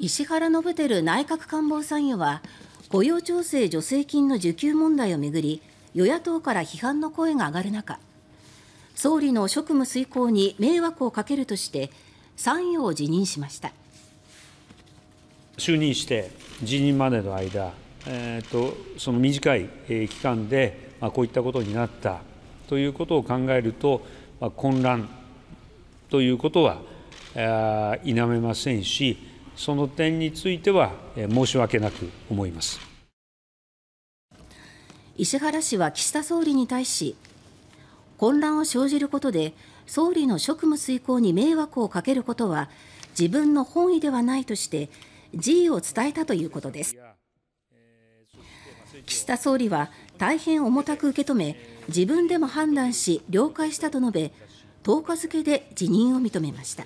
石原伸晃内閣官房参与は雇用調整助成金の受給問題をめぐり与野党から批判の声が上がる中総理の職務遂行に迷惑をかけるとして参与を辞任しました就任して辞任までの間、えーと、その短い期間で、まあ、こういったことになったということを考えると、まあ、混乱ということは否めませんしその点については申し訳なく思います石原氏は岸田総理に対し混乱を生じることで総理の職務遂行に迷惑をかけることは自分の本意ではないとして辞意を伝えたということです岸田総理は大変重たく受け止め自分でも判断し了解したと述べ10日付で辞任を認めました。